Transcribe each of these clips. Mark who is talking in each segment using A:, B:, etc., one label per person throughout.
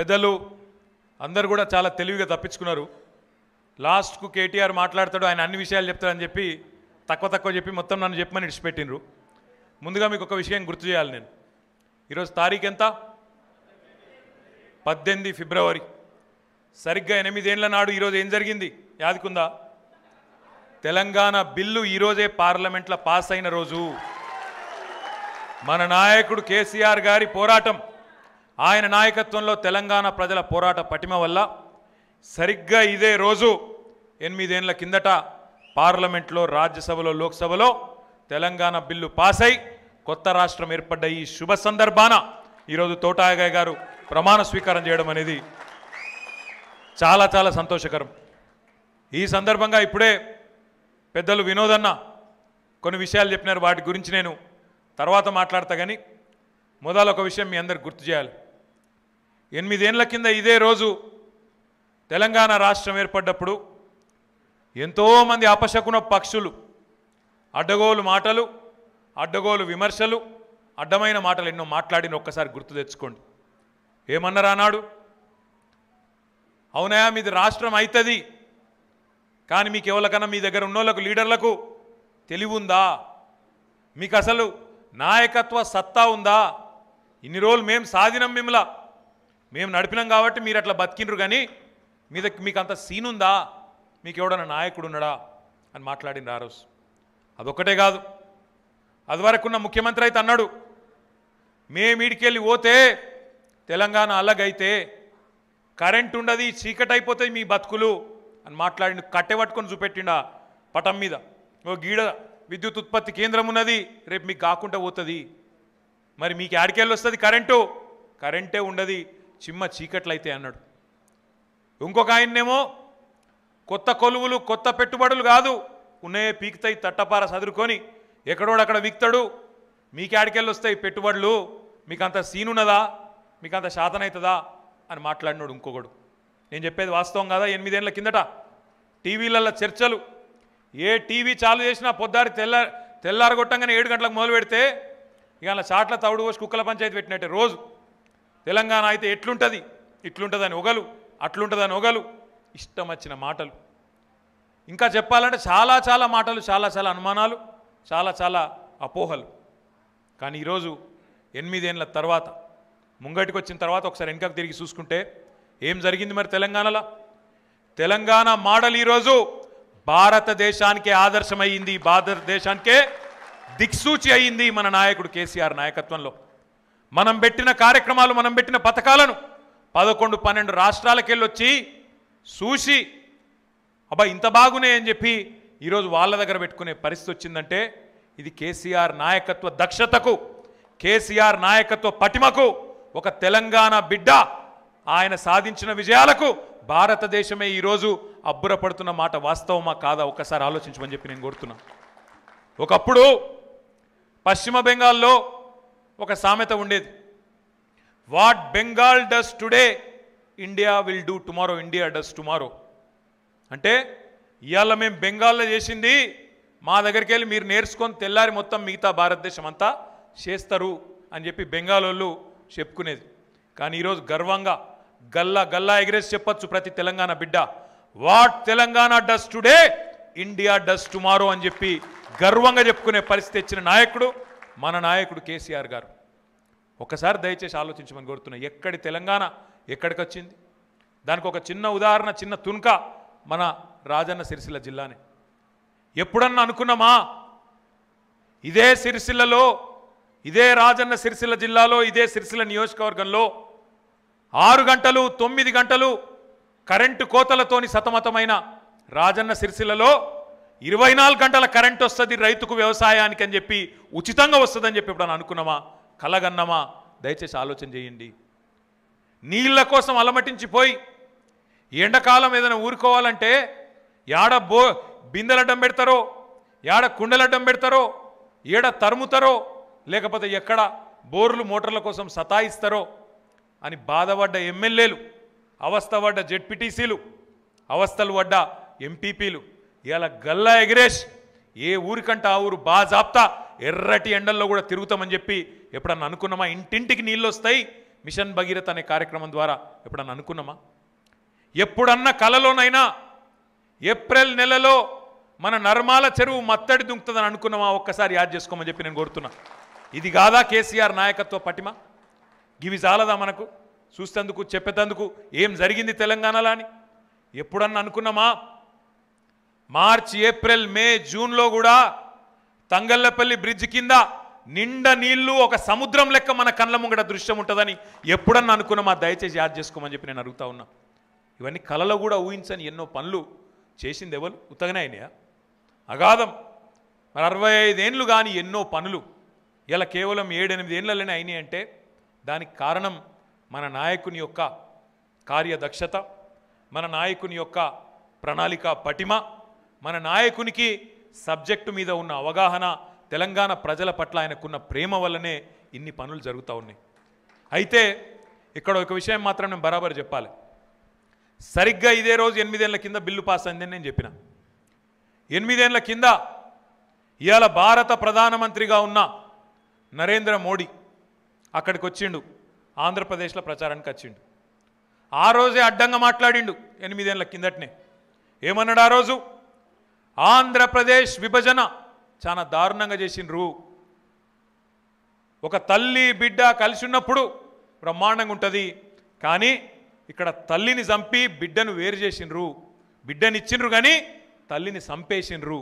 A: పెద్దలు అందరు కూడా చాలా తెలివిగా తప్పించుకున్నారు లాస్ట్కు కేటీఆర్ మాట్లాడతాడు ఆయన అన్ని విషయాలు చెప్తాడని చెప్పి తక్కువ తక్కువ చెప్పి మొత్తం నన్ను చెప్పమని ఇడిచిపెట్టినరు ముందుగా మీకు ఒక విషయం గుర్తు చేయాలి నేను ఈరోజు తారీఖు ఎంత పద్దెనిమిది ఫిబ్రవరి సరిగ్గా ఎనిమిదేళ్ల నాడు ఈరోజు ఏం జరిగింది యాదకుందా తెలంగాణ బిల్లు ఈరోజే పార్లమెంట్లో పాస్ అయిన రోజు మన నాయకుడు కేసీఆర్ గారి పోరాటం ఆయన నాయకత్వంలో తెలంగాణ ప్రజల పోరాట పటిమ వల్ల సరిగ్గా ఇదే రోజు ఎనిమిదేళ్ల కిందట పార్లమెంట్లో రాజ్యసభలో లోక్సభలో తెలంగాణ బిల్లు పాస్ అయి కొత్త రాష్ట్రం ఏర్పడ్డ ఈ శుభ సందర్భాన ఈరోజు తోటాగయ్య గారు ప్రమాణ స్వీకారం చేయడం అనేది చాలా చాలా సంతోషకరం ఈ సందర్భంగా ఇప్పుడే పెద్దలు వినోదన్న కొన్ని విషయాలు చెప్పినారు వాటి గురించి నేను తర్వాత మాట్లాడతా కానీ మొదలు ఒక విషయం మీ అందరికి గుర్తు చేయాలి ఎనిమిదేళ్ల కింద ఇదే రోజు తెలంగాణ రాష్ట్రం ఏర్పడ్డప్పుడు ఎంతోమంది అపశకున పక్షులు అడ్డగోలు మాటలు అడ్డగోలు విమర్శలు అడ్డమైన మాటలు ఎన్నో మాట్లాడిన ఒక్కసారి గుర్తు తెచ్చుకోండి ఏమన్నారా అన్నాడు అవునయా మీది రాష్ట్రం అవుతుంది కానీ మీకు ఎవరికన్నా మీ దగ్గర ఉన్నోళ్ళకు లీడర్లకు తెలివి ఉందా మీకు అసలు నాయకత్వ సత్తా ఉందా ఇన్ని రోజులు మేము సాధినం మిమ్మల్ని మేము నడిపినాం కాబట్టి మీరు అట్లా బతికినరు కానీ మీద మీకు అంత సీన్ ఉందా మీకు ఎవడన్నా నాయకుడు ఉన్నాడా అని మాట్లాడింది ఆ అదొక్కటే కాదు అదివరకున్న ముఖ్యమంత్రి అయితే అన్నాడు వెళ్ళి పోతే తెలంగాణ అలగైతే కరెంట్ ఉండదు చీకటి అయిపోతాయి మీ బతుకులు అని మాట్లాడి కట్టె పట్టుకొని చూపెట్టిండా పటం మీద ఓ గీడ విద్యుత్ ఉత్పత్తి కేంద్రం ఉన్నది రేపు మీకు కాకుండా పోతుంది మరి మీకు ఆడికెళ్ళి వస్తుంది కరెంటు కరెంటే ఉండదు చిమ్మ చీకట్లయితే అన్నాడు ఇంకొక ఆయన్నేమో కొత్త కొలువులు కొత్త పెట్టుబడులు కాదు ఉన్నయే పీకుతాయి తట్టపార చదురుకొని ఎక్కడోడు అక్కడ విక్తాడు మీకేడికెళ్ళి వస్తాయి పెట్టుబడులు మీకు అంత సీనున్నదా మీకు అంత శాతనవుతుందా అని మాట్లాడినాడు ఇంకొకడు నేను చెప్పేది వాస్తవం కదా ఎనిమిదేళ్ల కిందట టీవీలలో చర్చలు ఏ టీవీ చాలు చేసినా పొద్దారి తెల్ల తెల్లారగొట్టంగానే ఏడు గంటలకు మొదలు పెడితే ఇక అలా చాట్ల తవుడు పోసి కుక్కల పంచాయతీ పెట్టినట్టే రోజు తెలంగాణ అయితే ఎట్లుంటుంది ఇట్లుంటుందని ఒకలు అట్లుంటుందని ఒకలు ఇష్టం వచ్చిన మాటలు ఇంకా చెప్పాలంటే చాలా చాలా మాటలు చాలా చాలా అనుమానాలు చాలా చాలా అపోహలు కానీ ఈరోజు ఎనిమిదేళ్ళ తర్వాత ముంగటికి వచ్చిన తర్వాత ఒకసారి వెనుకకు తిరిగి చూసుకుంటే ఏం జరిగింది మరి తెలంగాణలో తెలంగాణ మోడల్ ఈరోజు భారతదేశానికే ఆదర్శమయ్యింది భారతదేశానికే దిక్సూచి అయింది మన నాయకుడు కేసీఆర్ నాయకత్వంలో మనం పెట్టిన కార్యక్రమాలు మనం పెట్టిన పథకాలను పదకొండు పన్నెండు రాష్ట్రాలకు వెళ్ళొచ్చి చూసి అబ్బా ఇంత బాగునే అని చెప్పి ఈరోజు వాళ్ళ దగ్గర పెట్టుకునే పరిస్థితి వచ్చిందంటే ఇది కేసీఆర్ నాయకత్వ దక్షతకు కేసీఆర్ నాయకత్వ పటిమకు ఒక తెలంగాణ బిడ్డ ఆయన సాధించిన విజయాలకు భారతదేశమే ఈరోజు అబ్బురపడుతున్న మాట వాస్తవమా కాదా ఒకసారి ఆలోచించమని చెప్పి నేను కోరుతున్నా ఒకప్పుడు పశ్చిమ బెంగాల్లో ఒక సామెత ఉండేది what Bengal does today India will do tomorrow India does tomorrow అంటే ఇవాళ మేము బెంగాల్లో చేసింది మా దగ్గరికి వెళ్ళి మీరు నేర్చుకొని తెల్లారి మొత్తం మిగతా భారతదేశం అంతా చేస్తారు అని చెప్పి బెంగాల్ వాళ్ళు చెప్పుకునేది కానీ ఈరోజు గర్వంగా గల్లా గల్లా ఎగిరేసి చెప్పచ్చు ప్రతి తెలంగాణ బిడ్డ what Telangana does today India does tomorrow అని చెప్పి గర్వంగా చెప్పుకునే పరిస్థితి ఇచ్చిన నాయకుడు మన నాయకుడు కేసీఆర్ గారు ఒకసారి దయచేసి ఆలోచించమని కోరుతున్నా ఎక్కడి తెలంగాణ ఎక్కడికి వచ్చింది దానికి ఒక చిన్న ఉదాహరణ చిన్న తునుక మన రాజన్న సిరిసిల్ల జిల్లానే ఎప్పుడన్నా అనుకున్నామా ఇదే సిరిసిల్లలో ఇదే రాజన్న సిరిసిల్ల జిల్లాలో ఇదే సిరిసిల్ల నియోజకవర్గంలో ఆరు గంటలు తొమ్మిది గంటలు కరెంటు కోతలతోని సతమతమైన రాజన్న సిరిసిల్లలో ఇరవై నాలుగు గంటల కరెంట్ వస్తుంది రైతుకు వ్యవసాయానికి అని చెప్పి ఉచితంగా వస్తుందని చెప్పి ఇప్పుడు అనుకున్నామా కలగన్నామా దయచేసి ఆలోచన చేయండి నీళ్ళ కోసం అలమటించిపోయి ఎండాకాలం ఏదైనా ఊరుకోవాలంటే ఏడ బో బిందెలడ్డం పెడతారో ఏడ కుండలడ్డం పెడతారో ఏడ తరుముతారో లేకపోతే ఎక్కడ బోర్లు మోటార్ల కోసం సతాయిస్తారో అని బాధపడ్డ ఎమ్మెల్యేలు అవస్థ పడ్డ జెడ్పీటీసీలు అవస్థలు పడ్డ ఎంపీపీలు ఇవాళ గల్లా ఎగిరేష్ ఏ ఊరికంటే ఆ ఊరు బాగా జాప్తా ఎర్రటి ఎండల్లో కూడా తిరుగుతామని చెప్పి ఎప్పుడన్నా అనుకున్నామా ఇంటింటికి నీళ్ళు వస్తాయి మిషన్ భగీరథ అనే కార్యక్రమం ద్వారా ఎప్పుడన్నా అనుకున్నామా ఎప్పుడన్నా కలలోనైనా ఏప్రిల్ నెలలో మన నర్మాల చెరువు మత్తడి దుంకుతుందని అనుకున్నామా ఒక్కసారి యాద్ చేసుకోమని చెప్పి నేను కోరుతున్నా ఇది కాదా కేసీఆర్ నాయకత్వ పటిమ గివి చాలదా మనకు చూస్తేందుకు చెప్పేటందుకు ఏం జరిగింది తెలంగాణలో అని ఎప్పుడన్నా అనుకున్నామా మార్చ్ ఏప్రిల్ మే జూన్లో కూడా తంగళ్ళపల్లి బ్రిడ్జ్ కింద నిండ నీళ్లు ఒక సముద్రం లెక్క మన కళ్ళ ముంగట దృశ్యం ఉంటుందని ఎప్పుడన్నా అనుకున్నామా దయచేసి యాద్ చేసుకోమని చెప్పి నేను అడుగుతా ఉన్నా ఇవన్నీ కళలో కూడా ఊహించని ఎన్నో పనులు చేసింది ఎవరు ఉతగనే అయినాయా అగాధం మరి అరవై ఐదేండ్లు కానీ ఎన్నో పనులు ఇలా కేవలం ఏడెనిమిది ఏళ్ళలోనే అయినాయి అంటే దానికి కారణం మన నాయకుని యొక్క కార్యదక్షత మన నాయకుని యొక్క ప్రణాళిక పటిమ మన నాయకునికి సబ్జెక్టు మీద ఉన్న అవగాహన తెలంగాణ ప్రజల పట్ల ఆయనకున్న ప్రేమ వల్లనే ఇన్ని పనులు జరుగుతూ ఉన్నాయి అయితే ఇక్కడ ఒక విషయం మాత్రం నేను బరాబర్ చెప్పాలి సరిగ్గా ఇదే రోజు ఎనిమిదేళ్ల కింద బిల్లు పాస్ అయిందని నేను చెప్పిన ఎనిమిదేళ్ల కింద ఇవాళ భారత ప్రధానమంత్రిగా ఉన్న నరేంద్ర మోడీ అక్కడికి వచ్చిండు ఆంధ్రప్రదేశ్లో ప్రచారానికి వచ్చిండు ఆ రోజే అడ్డంగా మాట్లాడిండు ఎనిమిదేళ్ల కిందటనే ఏమన్నాడు ఆ రోజు ఆంధ్రప్రదేశ్ విభజన చాలా దారుణంగా చేసిండ్రు ఒక తల్లి బిడ్డ కలిసి ఉన్నప్పుడు బ్రహ్మాండంగా ఉంటుంది కానీ ఇక్కడ తల్లిని చంపి బిడ్డను వేరు చేసిండ్రు బిడ్డనిచ్చిండ్రు కానీ తల్లిని చంపేసిండ్రు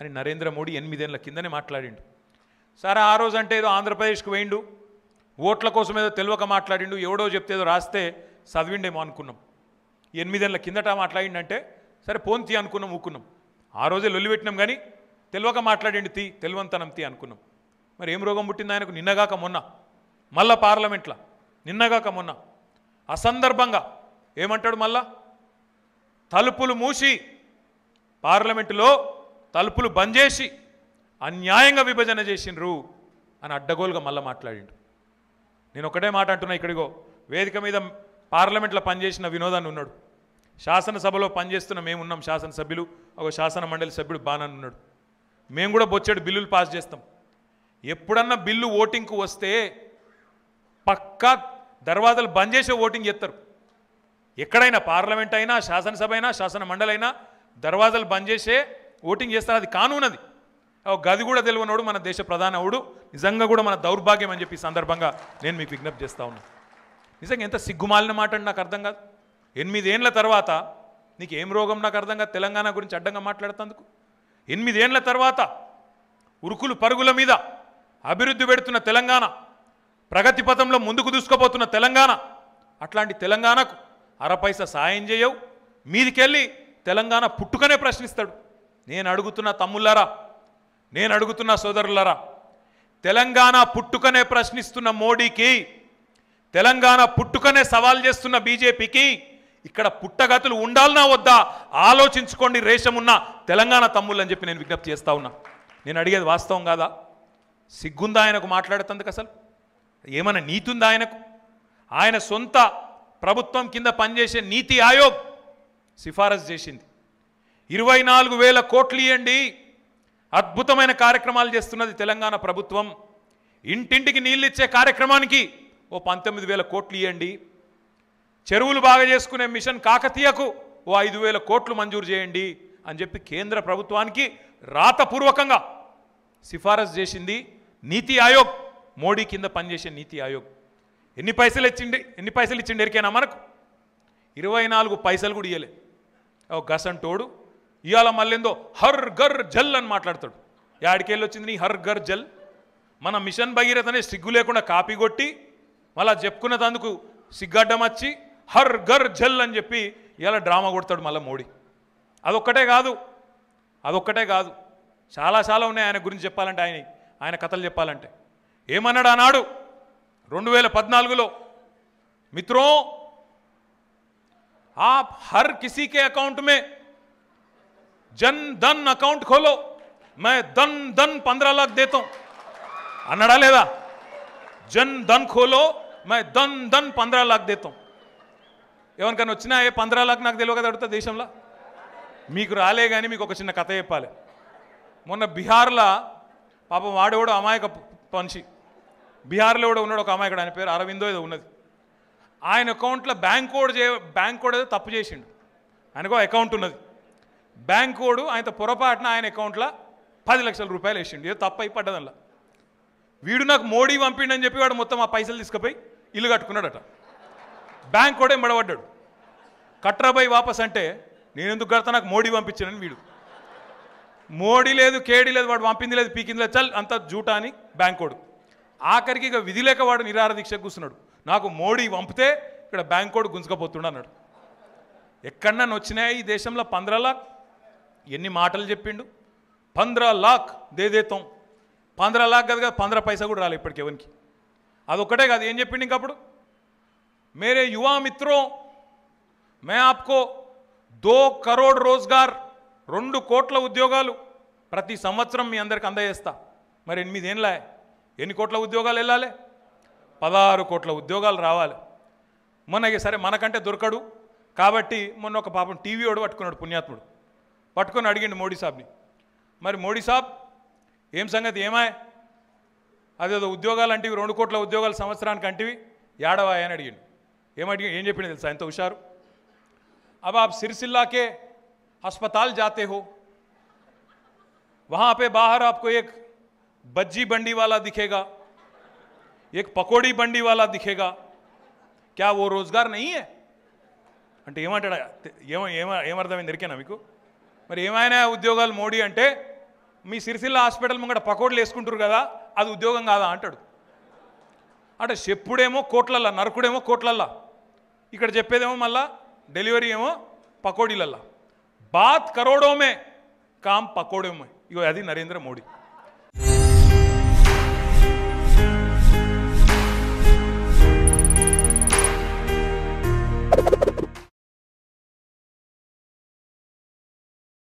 A: అని నరేంద్ర మోడీ ఎనిమిదేళ్ళ కిందనే మాట్లాడిండు సరే ఆ రోజు అంటే ఏదో ఆంధ్రప్రదేశ్కి వేయిండు ఓట్ల కోసం ఏదో తెలియక మాట్లాడిండు ఎవడో చెప్తే ఏదో రాస్తే చదివిండేమో అనుకున్నాం ఎనిమిదేళ్ళ కిందట మాట్లాడిండంటే సరే పోంతి అనుకున్నాం ఊకున్నాం ఆ రోజే లొల్లిపెట్టినాం కానీ తెలివక మాట్లాడండి తీ తెలివంతనం తీ అనుకున్నాం మరి ఏం రోగం పుట్టింది ఆయనకు నిన్నగాక మొన్న మళ్ళా పార్లమెంట్లో నిన్నగాక మొన్న అసందర్భంగా ఏమంటాడు మళ్ళా తలుపులు మూసి పార్లమెంటులో తలుపులు బంద్ చేసి అన్యాయంగా విభజన చేసిండ్రు అని అడ్డగోలుగా మళ్ళీ మాట్లాడిండు నేను ఒకటే మాట అంటున్నా ఇక్కడిగో వేదిక మీద పార్లమెంట్లో పనిచేసిన వినోదాన్ని ఉన్నాడు శాసనసభలో పనిచేస్తున్న మేమున్నాం శాసనసభ్యులు ఒక శాసన మండలి సభ్యుడు బాణన్ ఉన్నాడు మేము కూడా బొచ్చాడు బిల్లులు పాస్ చేస్తాం ఎప్పుడన్నా బిల్లు ఓటింగ్కు వస్తే పక్కా దర్వాజలు బంద్ చేసే ఓటింగ్ చేస్తారు ఎక్కడైనా పార్లమెంట్ అయినా శాసనసభ అయినా శాసన మండలి అయినా దర్వాజలు బంద్ చేసే ఓటింగ్ చేస్తారు అది కానూనది గది కూడా తెలియనోడు మన దేశ ప్రధాన ప్రధానవుడు నిజంగా కూడా మన దౌర్భాగ్యం అని చెప్పి సందర్భంగా నేను మీకు విజ్ఞప్తి చేస్తా ఉన్నాను నిజంగా ఎంత సిగ్గుమాలిన మాట నాకు అర్థం కాదు ఎనిమిదేండ్ల తర్వాత నీకు ఏం రోగం నాకు అర్థంగా తెలంగాణ గురించి అడ్డంగా మాట్లాడుతుందుకు ఎనిమిదేండ్ల తర్వాత ఉరుకులు పరుగుల మీద అభివృద్ధి పెడుతున్న తెలంగాణ ప్రగతి పథంలో ముందుకు దూసుకుపోతున్న తెలంగాణ అట్లాంటి తెలంగాణకు అరపైస సాయం చేయవు మీదికెళ్ళి తెలంగాణ పుట్టుకనే ప్రశ్నిస్తాడు నేను అడుగుతున్న తమ్ముళ్ళారా నేను అడుగుతున్న సోదరులారా తెలంగాణ పుట్టుకనే ప్రశ్నిస్తున్న మోడీకి తెలంగాణ పుట్టుకనే సవాల్ చేస్తున్న బీజేపీకి ఇక్కడ పుట్టగతులు ఉండాలన్నా వద్దా ఆలోచించుకోండి రేషమున్న తెలంగాణ తమ్ముళ్ళు అని చెప్పి నేను విజ్ఞప్తి చేస్తా ఉన్నా నేను అడిగేది వాస్తవం కాదా సిగ్గుందా ఆయనకు మాట్లాడుతుందికి అసలు ఏమైనా నీతి ఉందా ఆయనకు ఆయన సొంత ప్రభుత్వం కింద పనిచేసే నీతి ఆయోగ్ సిఫారసు చేసింది ఇరవై నాలుగు వేల కోట్లు ఇవ్వండి అద్భుతమైన కార్యక్రమాలు చేస్తున్నది తెలంగాణ ప్రభుత్వం ఇంటింటికి నీళ్ళిచ్చే కార్యక్రమానికి ఓ పంతొమ్మిది వేల కోట్లు ఇవ్వండి చెరువులు బాగా చేసుకునే మిషన్ కాకతీయకు ఓ ఐదు వేల కోట్లు మంజూరు చేయండి అని చెప్పి కేంద్ర ప్రభుత్వానికి రాతపూర్వకంగా సిఫారసు చేసింది నీతి ఆయోగ్ మోడీ కింద పనిచేసే నీతి ఆయోగ్ ఎన్ని పైసలు ఇచ్చిండి ఎన్ని పైసలు ఇచ్చిండి ఎరికేనా మనకు ఇరవై నాలుగు పైసలు కూడా ఇయ్యలే ఓ గసంటోడు ఇవాళ మళ్ళీందో హర్ గర్ జల్ అని మాట్లాడతాడు యాడికెళ్ళి వచ్చింది నీ హర్ గర్ జల్ మన మిషన్ భగీరథనే సిగ్గు లేకుండా కాపీ కొట్టి మళ్ళా చెప్పుకున్నదందుకు సిగ్గడ్డం వచ్చి హర్ గర్ జల్ అని చెప్పి ఇలా డ్రామా కొడతాడు మళ్ళీ మోడీ అదొక్కటే కాదు అదొక్కటే కాదు చాలా చాలా ఉన్నాయి ఆయన గురించి చెప్పాలంటే ఆయన ఆయన కథలు చెప్పాలంటే ఏమన్నాడు ఆనాడు రెండు వేల పద్నాలుగులో మిత్రో ఆప్ హర్ కిసీకే అకౌంట్ మే జన్ ధన్ అకౌంట్ ఖోలో మే ధన్ ధన్ పంద్రా లాక్ దేతా అన్నాడా లేదా జన్ ధన్ ఖోలో మే ధన్ ధన్ పంద్రా లాక్ దేతాం ఎవరికైనా వచ్చినా ఏ పంద్రాలకు నాకు తెలియక అడుగుతా దేశంలో మీకు రాలే కానీ మీకు ఒక చిన్న కథ చెప్పాలి మొన్న బీహార్లో పాపం వాడేవాడు అమాయక మనిషి బీహార్లో కూడా ఉన్నాడు ఒక అమాయకుడు ఆయన పేరు అరవిందో ఏదో ఉన్నది ఆయన అకౌంట్లో బ్యాంక్ కోడ్ చే బ్యాంక్ కోడ్ ఏదో తప్పు చేసిండు ఆయనకు అకౌంట్ ఉన్నది బ్యాంక్ కోడు ఆయనతో పొరపాటున ఆయన అకౌంట్లో పది లక్షల రూపాయలు వేసిండు ఏదో తప్పు అయిపడ్డదల్లా వీడు నాకు మోడీ పంపిండని చెప్పి వాడు మొత్తం ఆ పైసలు తీసుకుపోయి ఇల్లు కట్టుకున్నాడట బ్యాంక్ కూడా ఇంబడబడ్డాడు కట్రాబాయ్ వాపస్ అంటే నేనెందుకు కడతా నాకు మోడీ పంపించానని వీడు మోడీ లేదు కేడీ లేదు వాడు పంపింది లేదు పీకింది లేదు చల్ అంత జూటా అని బ్యాంక్ కోడు ఆఖరికి ఇక విధి లేక వాడు నిరాహార దీక్ష కూర్చున్నాడు నాకు మోడీ పంపితే ఇక్కడ బ్యాంక్ కోడు గుంజుకపోతుండ అన్నాడు ఎక్కడన్నా నొచ్చినాయి ఈ దేశంలో పంద్రా లాక్ ఎన్ని మాటలు చెప్పిండు పంద్రా లాక్ దేదేతం పంద్రా లాక్ కాదు కదా పంద్రా పైసా కూడా రాలే ఇప్పటికి ఎవరికి అదొక్కటే కాదు ఏం చెప్పిండు ఇంకప్పుడు मेरे युवा मित्रों मैं आपको दो करोड़ रोजगार రెండు కోట్ల ఉద్యోగాలు ప్రతి సంవత్సరం మీ అందరికి అందజేస్తా మరి ఎనిమిదేళ్ళ ఎన్ని కోట్ల ఉద్యోగాలు వెళ్ళాలి పదహారు కోట్ల ఉద్యోగాలు రావాలి మొన్న సరే మనకంటే దొరకడు కాబట్టి మొన్న ఒక పాపం టీవీ ఓడు పట్టుకున్నాడు పుణ్యాత్ముడు పట్టుకొని అడిగిండు మోడీ సాబ్ని మరి మోడీ సాబ్ ఏం సంగతి ఏమాయ్ అదేదో ఉద్యోగాలు అంటివి రెండు కోట్ల ఉద్యోగాలు సంవత్సరానికి అంటివి ఏడవాయని అడిగిండు ఏమడిగా ఏం చెప్పినా తెలుసా ఎంత హుషారు अब ఆప్ సిరిసిల్లాకే హస్పతాల్ జాతే जाते हो वहां पे बाहर आपको एक बज्जी बंडी वाला दिखेगा एक पकोड़ी बंडी वाला दिखेगा क्या वो అంటే ఏమంటాడు ఏమో ఏమ ఏమర్థమైంది ఎరికేనా మీకు మరి ఏమైనా ఉద్యోగాలు మోడీ అంటే మీ సిరిసిల్ల హాస్పిటల్ ముంగట పకోడీలు వేసుకుంటారు కదా అది ఉద్యోగం కాదా అంటాడు అంటే చెప్పుడేమో కోట్లల్లా నరకుడేమో కోట్లల్లా ఇక్కడ చెప్పేదేమో మళ్ళా డెలివరీ ఏమో పకోడీలల్లా బాత్ కరోడోమే కామ్ పకోడోమే ఇగో అది నరేంద్ర మోడీ